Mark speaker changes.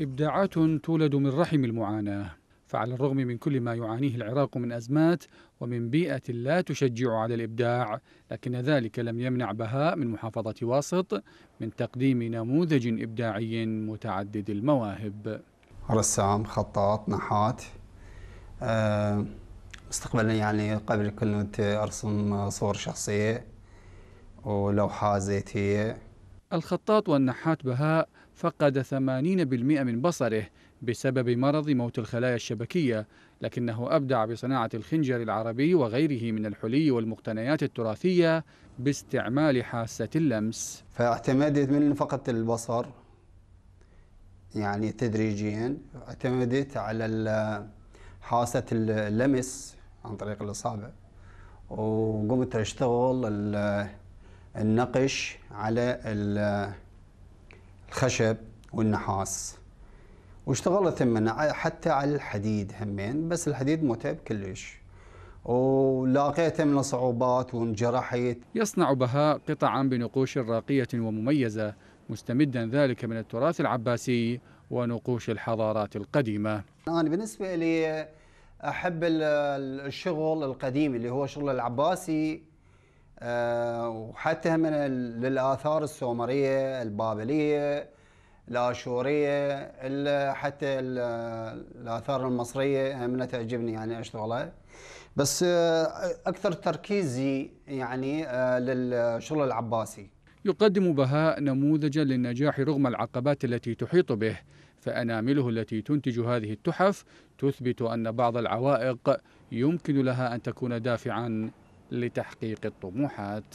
Speaker 1: إبداعات تولد من رحم المعاناة فعلى الرغم من كل ما يعانيه العراق من أزمات ومن بيئة لا تشجع على الإبداع لكن ذلك لم يمنع بهاء من محافظة واسط من تقديم نموذج إبداعي متعدد المواهب رسام خطاط
Speaker 2: نحات آه، مستقبلا يعني قبل كنت أرسم صور شخصية ولوحات زيتية
Speaker 1: الخطاط والنحات بهاء فقد 80% من بصره بسبب مرض موت الخلايا الشبكية لكنه أبدع بصناعة الخنجر العربي وغيره من الحلي والمقتنيات التراثية باستعمال حاسة اللمس
Speaker 2: فاعتمدت من فقط البصر يعني تدريجيا اعتمدت على حاسة اللمس عن طريق الأصابع وقمت أشتغل النقش على الخشب والنحاس واشتغلت همين حتى على الحديد همين بس الحديد متعب كلش ولاقيت من
Speaker 1: صعوبات وانجرحت يصنع بهاء قطعا بنقوش راقية ومميزة مستمدا ذلك من التراث العباسي ونقوش الحضارات القديمة
Speaker 2: أنا بالنسبة لي أحب الشغل القديم اللي هو شغل العباسي آه، وحتى من للاثار السومريه البابليه الاشوريه حتى الاثار المصريه هم تعجبني يعني اشتغلها بس آه، اكثر تركيزي يعني آه، للشغل العباسي
Speaker 1: يقدم بهاء نموذجا للنجاح رغم العقبات التي تحيط به فانامله التي تنتج هذه التحف تثبت ان بعض العوائق يمكن لها ان تكون دافعا لتحقيق الطموحات